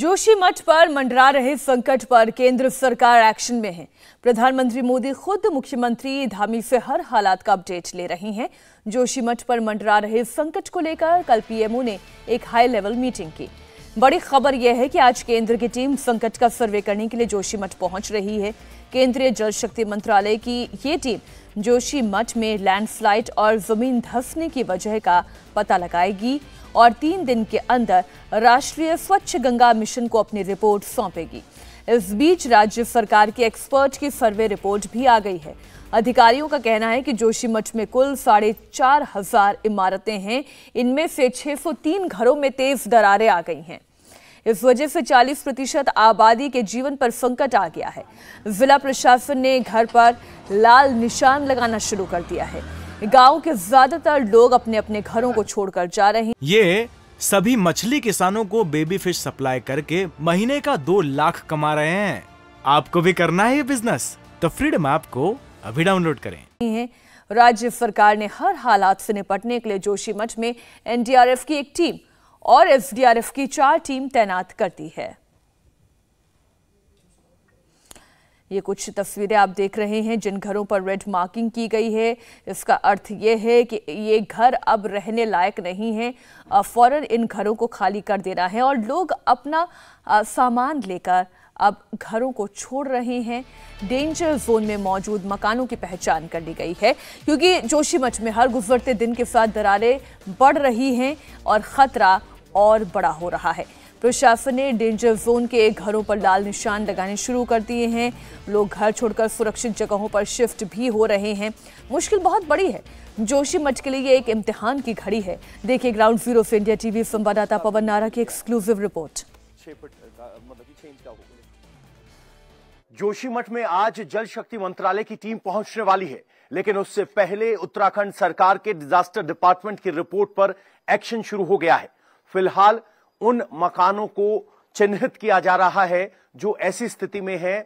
जोशी मठ पर मंडरा रहे संकट पर केंद्र सरकार एक्शन में है प्रधानमंत्री मोदी खुद मुख्यमंत्री धामी से हर हालात का अपडेट ले रहे हैं जोशी मठ पर मंडरा रहे संकट को लेकर कल पीएमओ ने एक हाई लेवल मीटिंग की बड़ी खबर यह है कि आज केंद्र की टीम संकट का सर्वे करने के लिए जोशीमठ पहुंच रही है केंद्रीय जल शक्ति मंत्रालय की ये टीम जोशीमठ में लैंडस्लाइड और जमीन धसने की वजह का पता लगाएगी और तीन दिन के अंदर राष्ट्रीय स्वच्छ गंगा मिशन को अपनी रिपोर्ट सौंपेगी इस बीच राज्य सरकार की एक्सपर्ट की सर्वे रिपोर्ट भी आ गई है अधिकारियों का कहना है कि जोशीमठ में कुल साढ़े चार हजार इमारतें हैं इनमें से 603 घरों में तेज दरारें आ गई हैं इस वजह से 40 प्रतिशत आबादी के जीवन पर संकट आ गया है जिला प्रशासन ने घर पर लाल निशान लगाना शुरू कर दिया है गांव के ज्यादातर लोग अपने अपने घरों को छोड़कर जा रहे हैं ये सभी मछली किसानों को बेबी फिश सप्लाई करके महीने का दो लाख कमा रहे हैं आपको भी करना है ये बिजनेस तो फ्रीडम ऐप को अभी डाउनलोड करें राज्य सरकार ने हर हालात से निपटने के लिए जोशीमठ में एनडीआरएफ की एक टीम और एसडीआरएफ की चार टीम तैनात कर दी है ये कुछ तस्वीरें आप देख रहे हैं जिन घरों पर रेड मार्किंग की गई है इसका अर्थ ये है कि ये घर अब रहने लायक नहीं है फ़ौरन इन घरों को खाली कर देना है और लोग अपना सामान लेकर अब घरों को छोड़ रहे हैं डेंजर जोन में मौजूद मकानों की पहचान कर ली गई है क्योंकि जोशीमठ में हर गुजरते दिन के साथ दरारें बढ़ रही हैं और ख़तरा और बड़ा हो रहा है प्रशासन ने डेंजर जोन के घरों पर लाल निशान लगाने शुरू कर दिए हैं लोग घर छोड़कर सुरक्षित जगहों पर शिफ्ट भी हो रहे हैं मुश्किल बहुत बड़ी है जोशी मठ के लिए एक इम्तिहान की घड़ी है देखिए ग्राउंड जीरो से इंडिया टीवी संवाददाता पवन नारा की एक्सक्लूसिव रिपोर्ट जोशीमठ में आज जल शक्ति मंत्रालय की टीम पहुंचने वाली है लेकिन उससे पहले उत्तराखंड सरकार के डिजास्टर डिपार्टमेंट की रिपोर्ट पर एक्शन शुरू हो गया है फिलहाल उन मकानों को चिन्हित किया जा रहा है जो ऐसी स्थिति में है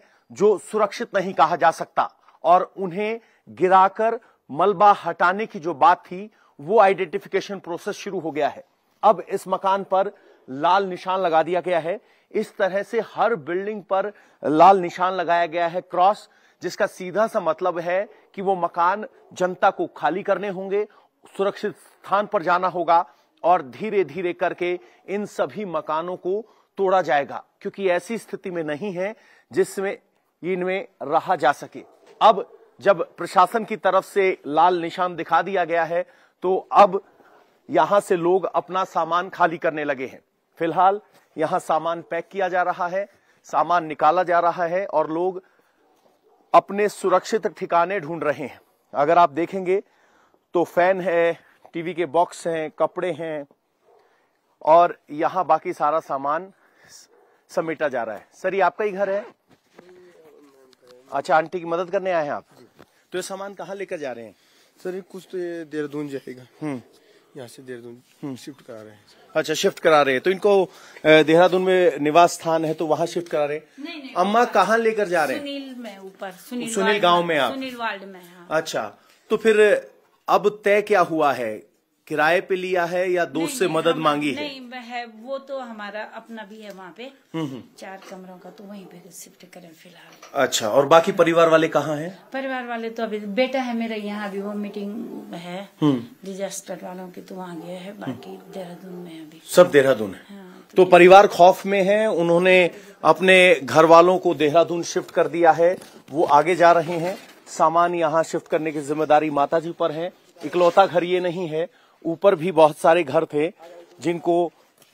जो सुरक्षित नहीं कहा जा सकता और उन्हें गिराकर मलबा हटाने की जो बात थी वो आइडेंटिफिकेशन प्रोसेस शुरू हो गया है अब इस मकान पर लाल निशान लगा दिया गया है इस तरह से हर बिल्डिंग पर लाल निशान लगाया गया है क्रॉस जिसका सीधा सा मतलब है कि वो मकान जनता को खाली करने होंगे सुरक्षित स्थान पर जाना होगा और धीरे धीरे करके इन सभी मकानों को तोड़ा जाएगा क्योंकि ऐसी स्थिति में नहीं है जिसमें इनमें रहा जा सके अब जब प्रशासन की तरफ से लाल निशान दिखा दिया गया है तो अब यहां से लोग अपना सामान खाली करने लगे हैं फिलहाल यहां सामान पैक किया जा रहा है सामान निकाला जा रहा है और लोग अपने सुरक्षित ठिकाने ढूंढ रहे हैं अगर आप देखेंगे तो फैन है टीवी के बॉक्स हैं कपड़े हैं और यहाँ बाकी सारा सामान समेटा जा रहा है सर ये आपका ही घर है अच्छा आंटी की मदद करने आए हैं आप तो ये सामान कहाँ लेकर जा रहे हैं सर ये कुछ तो ये देहरादून जाएगा हम्म। यहाँ से देहरादून हम्म। शिफ्ट करा रहे हैं अच्छा शिफ्ट करा रहे हैं तो इनको देहरादून में निवास स्थान है तो वहाँ शिफ्ट करा रहे हैं अम्मा कहाँ लेकर जा रहे हैं सुनील में ऊपर सुनील गाँव में आप सुनील वार्ड में हाँ। अच्छा तो फिर अब तय क्या हुआ है किराए पे लिया है या दोस्त से मदद मांगी है नहीं है वो तो हमारा अपना भी है वहाँ पे हम्म, हम्म। चार कमरों का तो वहीं पे शिफ्ट करें फिलहाल अच्छा और बाकी परिवार वाले कहाँ हैं परिवार वाले तो अभी बेटा है मेरा यहाँ अभी वो मीटिंग है डिजास्टर हम्म। वालों की तो वहाँ गया है बाकी देहरादून में अभी सब देहरादून है हाँ, तो, तो, परिवार खौफ में है उन्होंने अपने घर वालों को देहरादून शिफ्ट कर दिया है वो आगे जा रहे हैं सामान यहाँ शिफ्ट करने की जिम्मेदारी माता जी पर है इकलौता घर ये नहीं है ऊपर भी बहुत सारे घर थे जिनको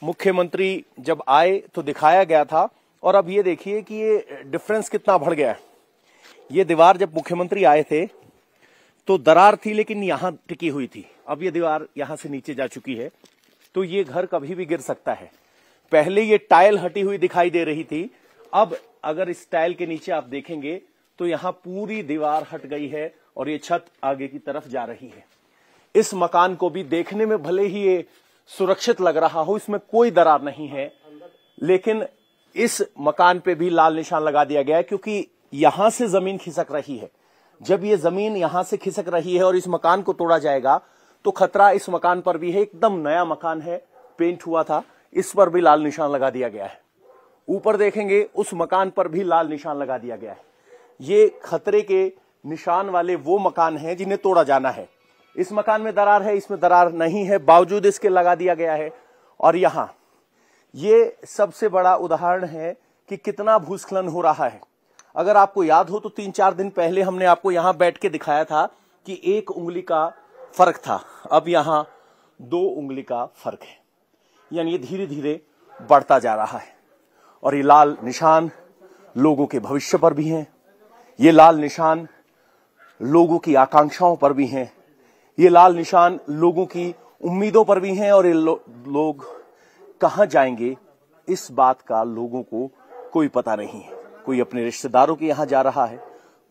मुख्यमंत्री जब आए तो दिखाया गया था और अब ये देखिए कि ये डिफरेंस कितना बढ़ गया है ये दीवार जब मुख्यमंत्री आए थे तो दरार थी लेकिन यहां टिकी हुई थी अब ये दीवार यहां से नीचे जा चुकी है तो ये घर कभी भी गिर सकता है पहले ये टाइल हटी हुई दिखाई दे रही थी अब अगर इस टाइल के नीचे आप देखेंगे तो यहाँ पूरी दीवार हट गई है और ये छत आगे की तरफ जा रही है इस मकान को भी देखने में भले ही ये सुरक्षित लग रहा हो इसमें कोई दरार नहीं है लेकिन इस मकान पे भी लाल निशान लगा दिया गया है क्योंकि यहां से जमीन खिसक रही है जब ये जमीन यहां से खिसक रही है और इस मकान को तोड़ा जाएगा तो खतरा इस मकान पर भी है एकदम नया मकान है पेंट हुआ था इस पर भी लाल निशान लगा दिया गया है ऊपर देखेंगे उस मकान पर भी लाल निशान लगा दिया गया है ये खतरे के निशान वाले वो मकान है जिन्हें तोड़ा जाना है इस मकान में दरार है इसमें दरार नहीं है बावजूद इसके लगा दिया गया है और यहां ये सबसे बड़ा उदाहरण है कि कितना भूस्खलन हो रहा है अगर आपको याद हो तो तीन चार दिन पहले हमने आपको यहां बैठ के दिखाया था कि एक उंगली का फर्क था अब यहां दो उंगली का फर्क है यानी ये धीरे धीरे बढ़ता जा रहा है और ये लाल निशान लोगों के भविष्य पर भी हैं ये लाल निशान लोगों की आकांक्षाओं पर भी हैं ये लाल निशान लोगों की उम्मीदों पर भी हैं और ये लो, लोग कहा जाएंगे इस बात का लोगों को कोई पता नहीं है कोई अपने रिश्तेदारों के यहाँ जा रहा है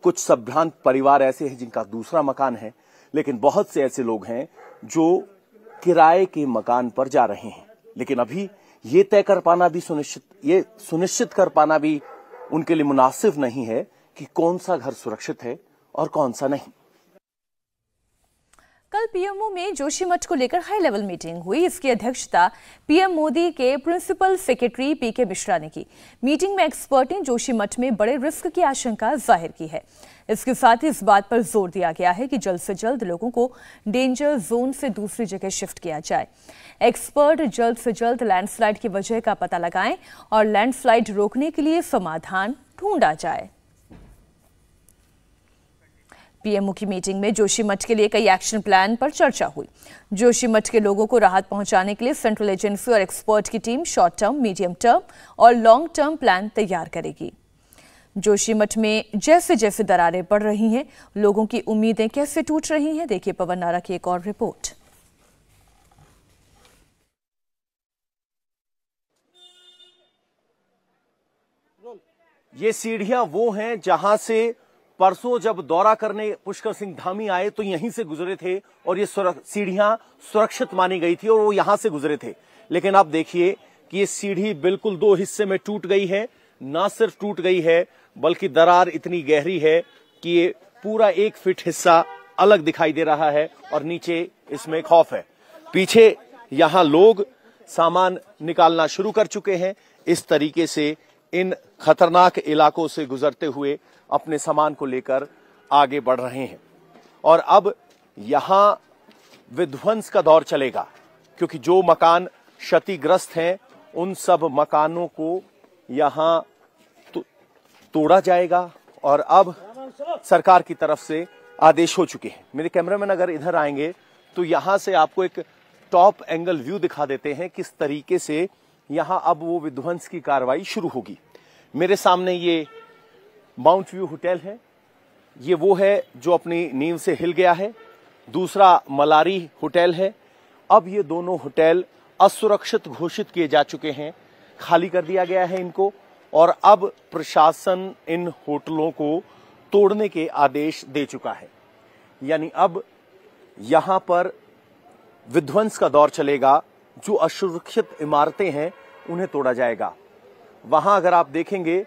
कुछ संभ्रांत परिवार ऐसे हैं जिनका दूसरा मकान है लेकिन बहुत से ऐसे लोग हैं जो किराए के मकान पर जा रहे हैं लेकिन अभी ये तय कर पाना भी सुनिश्चित ये सुनिश्चित कर पाना भी उनके लिए मुनासिब नहीं है कि कौन सा घर सुरक्षित है और कौन सा नहीं कल पीएमओ में जोशीमठ को लेकर हाई लेवल मीटिंग हुई इसकी अध्यक्षता पीएम मोदी के प्रिंसिपल सेक्रेटरी पी के मिश्रा ने की मीटिंग में एक्सपर्ट ने जोशीमठ में बड़े रिस्क की आशंका जाहिर की है इसके साथ ही इस बात पर जोर दिया गया है कि जल्द से जल्द लोगों को डेंजर जोन से दूसरी जगह शिफ्ट किया जाए एक्सपर्ट जल्द से जल्द लैंडस्लाइड की वजह का पता लगाएं और लैंडस्लाइड रोकने के लिए समाधान ढूंढा जाए पीएमओ की मीटिंग में जोशीमठ के लिए कई एक्शन प्लान पर चर्चा हुई जोशीमठ के लोगों को राहत पहुंचाने के लिए सेंट्रल एजेंसी और एक्सपर्ट की team short term medium term और लॉन्ग टर्म प्लान तैयार करेगी जोशीमठ में जैसे जैसे दरारें पड़ रही हैं लोगों की उम्मीदें कैसे टूट रही हैं देखिए पवन नारा की एक और रिपोर्ट ये सीढ़ियां वो हैं जहां से परसों जब दौरा करने पुष्कर सिंह धामी आए तो यहीं से गुजरे थे और ये सीढ़ियां सुरक्षित मानी गई थी और वो यहां से गुजरे थे लेकिन आप देखिए कि ये सीढ़ी बिल्कुल दो हिस्से में टूट गई है ना सिर्फ टूट गई है बल्कि दरार इतनी गहरी है कि ये पूरा एक फिट हिस्सा अलग दिखाई दे रहा है और नीचे इसमें खौफ है पीछे यहां लोग सामान निकालना शुरू कर चुके हैं इस तरीके से इन खतरनाक इलाकों से गुजरते हुए अपने सामान को लेकर आगे बढ़ रहे हैं और अब यहां विध्वंस का दौर चलेगा क्योंकि जो मकान क्षतिग्रस्त हैं उन सब मकानों को यहां तो, तोड़ा जाएगा और अब सरकार की तरफ से आदेश हो चुके हैं मेरे कैमरामैन अगर इधर आएंगे तो यहां से आपको एक टॉप एंगल व्यू दिखा देते हैं किस तरीके से यहां अब वो विध्वंस की कार्रवाई शुरू होगी मेरे सामने ये माउंट व्यू होटल है ये वो है जो अपनी नींव से हिल गया है दूसरा मलारी होटल है अब ये दोनों होटल असुरक्षित घोषित किए जा चुके हैं खाली कर दिया गया है इनको और अब प्रशासन इन होटलों को तोड़ने के आदेश दे चुका है यानी अब यहां पर विध्वंस का दौर चलेगा जो असुरक्षित इमारतें हैं उन्हें तोड़ा जाएगा वहां अगर आप देखेंगे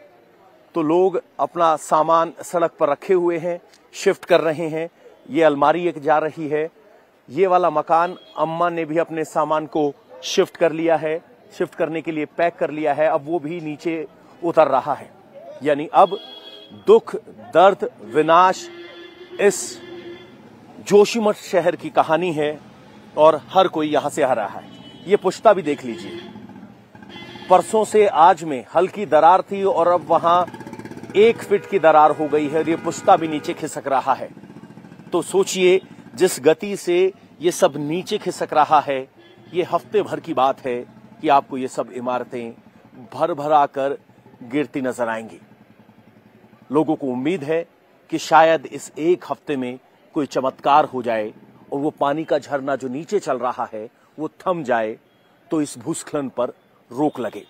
तो लोग अपना सामान सड़क पर रखे हुए हैं शिफ्ट कर रहे हैं ये अलमारी एक जा रही है ये वाला मकान अम्मा ने भी अपने सामान को शिफ्ट कर लिया है शिफ्ट करने के लिए पैक कर लिया है अब वो भी नीचे उतर रहा है यानी अब दुख दर्द विनाश इस जोशीमठ शहर की कहानी है और हर कोई यहां से आ रहा है ये पुश्ता भी देख लीजिए परसों से आज में हल्की दरार थी और अब वहां एक फिट की दरार हो गई है और ये पुश्ता भी नीचे खिसक रहा है तो सोचिए जिस गति से ये सब नीचे खिसक रहा है ये हफ्ते भर की बात है कि आपको ये सब इमारतें भर भरा कर गिरती नजर आएंगी लोगों को उम्मीद है कि शायद इस एक हफ्ते में कोई चमत्कार हो जाए और वो पानी का झरना जो नीचे चल रहा है वो थम जाए तो इस भूस्खलन पर रोक लगे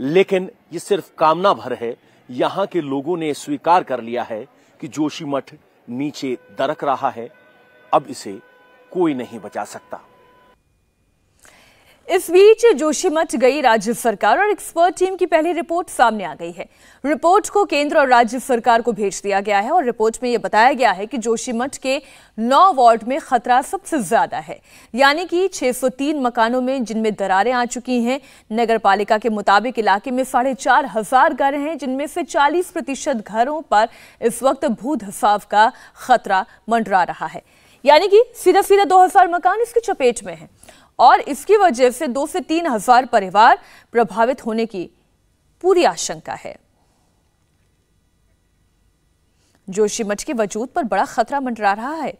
लेकिन ये सिर्फ कामना भर है यहाँ के लोगों ने स्वीकार कर लिया है कि जोशीमठ नीचे दरक रहा है अब इसे कोई नहीं बचा सकता इस बीच जोशीमठ गई राज्य सरकार और एक्सपर्ट टीम की पहली रिपोर्ट सामने आ गई है रिपोर्ट को केंद्र और राज्य सरकार को भेज दिया गया है और रिपोर्ट में यह बताया गया है कि जोशीमठ के नौ वार्ड में खतरा सबसे ज्यादा है यानी कि 603 मकानों में जिनमें दरारें आ चुकी हैं पालिका के मुताबिक इलाके में साढ़े चार हजार घर हैं जिनमें से चालीस प्रतिशत घरों पर इस वक्त भू धसाव का खतरा मंडरा रहा है यानी कि सीधा सीधा दो मकान इसकी चपेट में है और इसकी वजह से दो से तीन हजार परिवार प्रभावित होने की पूरी आशंका है जोशीमठ के वजूद पर बड़ा खतरा मंडरा रहा है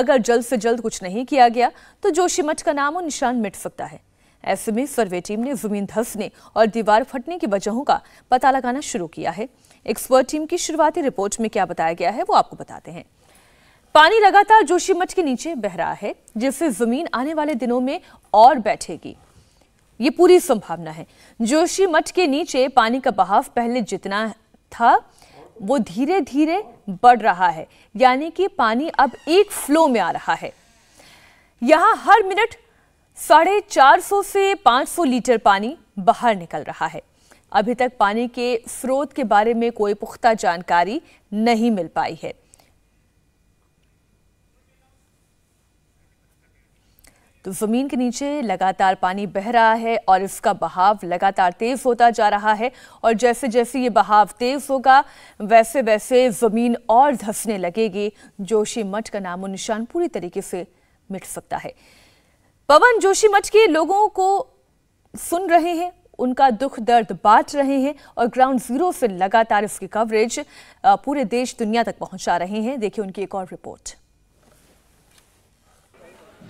अगर जल्द से जल्द कुछ नहीं किया गया तो जोशीमठ का नाम और निशान मिट सकता है ऐसे में सर्वे टीम ने जमीन धंसने और दीवार फटने की वजहों का पता लगाना शुरू किया है एक्सपर्ट टीम की शुरुआती रिपोर्ट में क्या बताया गया है वो आपको बताते हैं पानी लगातार जोशीमठ के नीचे बह रहा है जिससे जमीन आने वाले दिनों में और बैठेगी ये पूरी संभावना है जोशीमठ के नीचे पानी का बहाव पहले जितना था वो धीरे धीरे बढ़ रहा है यानी कि पानी अब एक फ्लो में आ रहा है यहाँ हर मिनट साढ़े चार सौ से पाँच सौ लीटर पानी बाहर निकल रहा है अभी तक पानी के स्रोत के बारे में कोई पुख्ता जानकारी नहीं मिल पाई है तो ज़मीन के नीचे लगातार पानी बह रहा है और इसका बहाव लगातार तेज़ होता जा रहा है और जैसे जैसे ये बहाव तेज़ होगा वैसे वैसे ज़मीन और धंसने लगेगी जोशी मठ का नामो निशान पूरी तरीके से मिट सकता है पवन जोशी मठ के लोगों को सुन रहे हैं उनका दुख दर्द बांट रहे हैं और ग्राउंड जीरो से लगातार इसकी कवरेज पूरे देश दुनिया तक पहुंचा रहे हैं देखिए उनकी एक और रिपोर्ट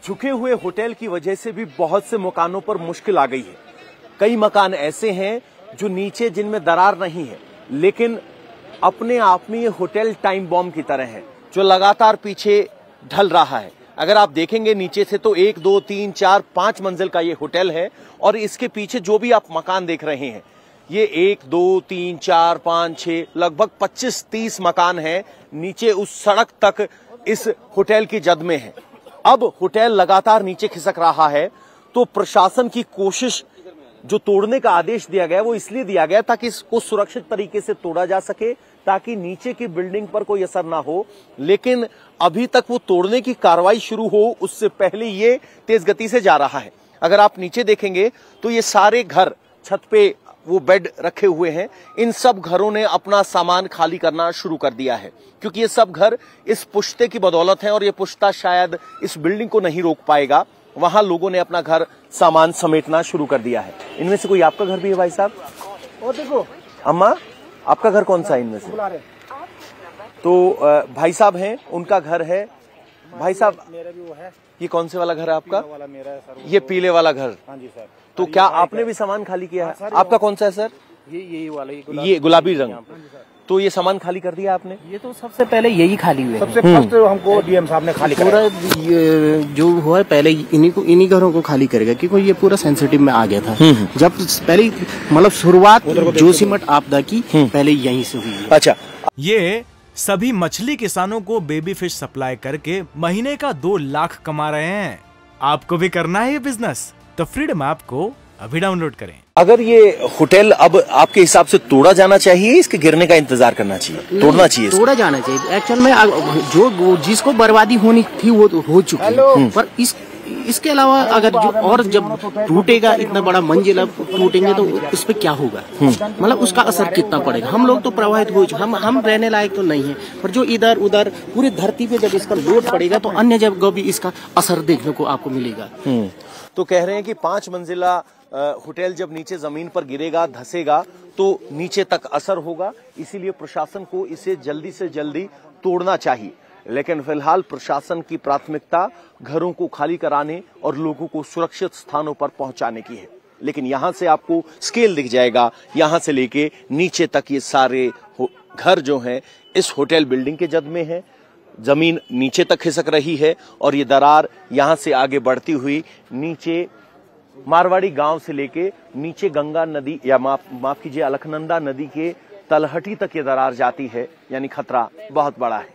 झुके हुए होटल की वजह से भी बहुत से मकानों पर मुश्किल आ गई है कई मकान ऐसे हैं जो नीचे जिनमें दरार नहीं है लेकिन अपने आप में ये होटल टाइम बॉम्ब की तरह है जो लगातार पीछे ढल रहा है अगर आप देखेंगे नीचे से तो एक दो तीन चार पांच मंजिल का ये होटल है और इसके पीछे जो भी आप मकान देख रहे हैं ये एक दो तीन चार पांच छह लगभग पच्चीस तीस मकान है नीचे उस सड़क तक इस होटल की जद में है अब होटल लगातार नीचे खिसक रहा है तो प्रशासन की कोशिश जो तोड़ने का आदेश दिया गया वो इसलिए दिया गया ताकि इसको सुरक्षित तरीके से तोड़ा जा सके ताकि नीचे की बिल्डिंग पर कोई असर ना हो लेकिन अभी तक वो तोड़ने की कार्रवाई शुरू हो उससे पहले ये तेज गति से जा रहा है अगर आप नीचे देखेंगे तो ये सारे घर छत पे वो बेड रखे हुए हैं इन सब घरों ने अपना सामान खाली करना शुरू कर दिया है क्योंकि ये सब घर इस पुश्ते की बदौलत है और ये पुश्ता शायद इस बिल्डिंग को नहीं रोक पाएगा वहां लोगों ने अपना घर सामान समेटना शुरू कर दिया है इनमें से कोई आपका घर भी है भाई साहब और देखो अम्मा आपका घर कौन सा है इनमें से तो भाई साहब हैं उनका घर है भाई साहब ये कौन से वाला घर है आपका वाला मेरा है सर ये पीले वाला घर हाँ जी सर तो क्या आपने भी सामान खाली किया हाँ, है आपका कौन सा है सर ये यही वाला ये गुलाबी रंग हाँ तो ये सामान खाली कर दिया आपने ये तो सबसे पहले यही खाली हुए सबसे हम्म। फर्स्ट हमको डीएम साहब ने खाली पूरा जो हुआ है पहले इन्हीं को इन्हीं घरों को खाली करेगा क्योंकि ये पूरा सेंसिटिव में आ गया था हम्म, हम्म। जब पहले मतलब शुरुआत जोशीमठ आपदा की पहले यहीं से हुई अच्छा ये सभी मछली किसानों को बेबी फिश सप्लाई करके महीने का दो लाख कमा रहे हैं आपको भी करना है ये बिजनेस तो फ्रीडम ऐप को अभी डाउनलोड करें अगर ये होटल अब आपके हिसाब से तोड़ा जाना चाहिए इसके गिरने का इंतजार करना चाहिए तोड़ना चाहिए तोड़ा जाना चाहिए एक्चुअल में जो जिसको बर्बादी होनी थी वो तो हो चुकी है पर इस इसके अलावा अगर जो और जब तो टूटेगा इतना बड़ा मंजिल अब टूटेंगे तो उस पर क्या होगा हम्म। मतलब उसका असर कितना पड़ेगा हम लोग तो प्रभावित हुए हम हम रहने लायक तो नहीं है पर जो इधर उधर पूरी धरती पे जब इसका लोड पड़ेगा तो अन्य जगह भी इसका असर देखने को आपको मिलेगा हम्म। तो कह रहे हैं कि पांच मंजिला होटल जब नीचे जमीन पर गिरेगा धसेगा तो नीचे तक असर होगा इसीलिए प्रशासन को इसे जल्दी से जल्दी तोड़ना चाहिए लेकिन फिलहाल प्रशासन की प्राथमिकता घरों को खाली कराने और लोगों को सुरक्षित स्थानों पर पहुंचाने की है लेकिन यहाँ से आपको स्केल दिख जाएगा यहाँ से लेके नीचे तक ये सारे घर जो हैं इस होटल बिल्डिंग के जद में है जमीन नीचे तक खिसक रही है और ये दरार यहाँ से आगे बढ़ती हुई नीचे मारवाड़ी गांव से लेके नीचे गंगा नदी या माफ माफ कीजिए अलखनंदा नदी के तलहटी तक ये दरार जाती है यानी खतरा बहुत बड़ा है